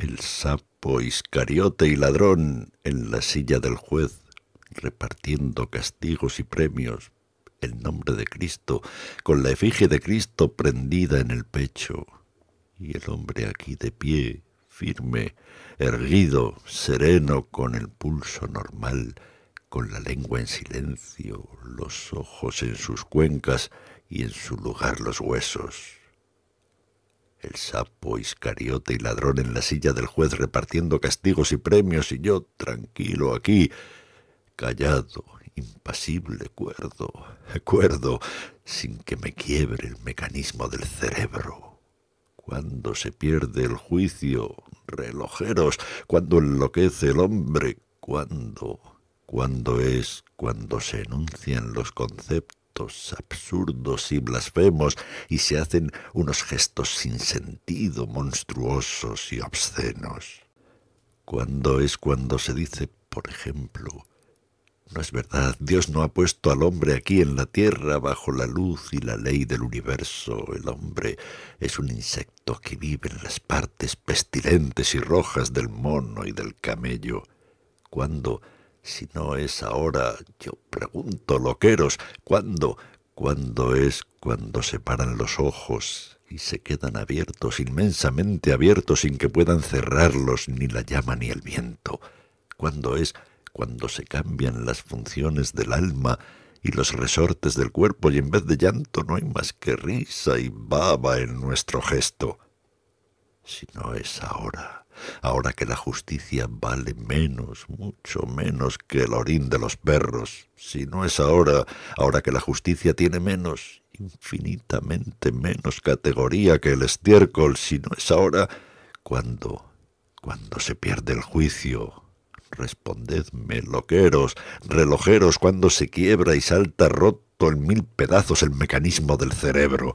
el sapo iscariote y ladrón en la silla del juez, repartiendo castigos y premios, el nombre de Cristo, con la efigie de Cristo prendida en el pecho, y el hombre aquí de pie, firme, erguido, sereno, con el pulso normal, con la lengua en silencio, los ojos en sus cuencas y en su lugar los huesos el sapo iscariote y ladrón en la silla del juez repartiendo castigos y premios, y yo tranquilo aquí, callado, impasible, cuerdo, cuerdo, sin que me quiebre el mecanismo del cerebro. Cuando se pierde el juicio, relojeros, cuando enloquece el hombre, cuando, cuando es, cuando se enuncian los conceptos, absurdos y blasfemos y se hacen unos gestos sin sentido, monstruosos y obscenos. Cuando es cuando se dice, por ejemplo, no es verdad, Dios no ha puesto al hombre aquí en la tierra bajo la luz y la ley del universo. El hombre es un insecto que vive en las partes pestilentes y rojas del mono y del camello. Cuando si no es ahora, yo pregunto, loqueros, ¿cuándo? ¿Cuándo es cuando se paran los ojos y se quedan abiertos, inmensamente abiertos, sin que puedan cerrarlos ni la llama ni el viento? ¿Cuándo es cuando se cambian las funciones del alma y los resortes del cuerpo y en vez de llanto no hay más que risa y baba en nuestro gesto? Si no es ahora, ahora que la justicia vale menos, mucho menos que el orín de los perros. Si no es ahora, ahora que la justicia tiene menos, infinitamente menos categoría que el estiércol, si no es ahora, cuando, cuando se pierde el juicio, Respondedme, loqueros, relojeros, cuando se quiebra y salta roto en mil pedazos el mecanismo del cerebro.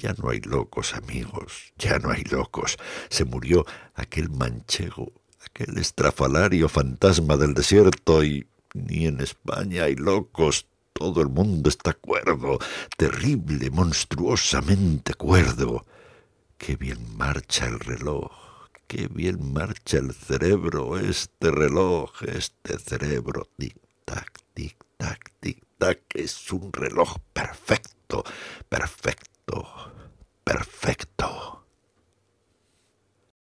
Ya no hay locos, amigos, ya no hay locos. Se murió aquel manchego, aquel estrafalario fantasma del desierto y ni en España hay locos. Todo el mundo está cuerdo, terrible, monstruosamente cuerdo. Qué bien marcha el reloj, qué bien marcha el cerebro, este reloj, este cerebro. Tic-tac, tic-tac, tic-tac, es un reloj perfecto, perfecto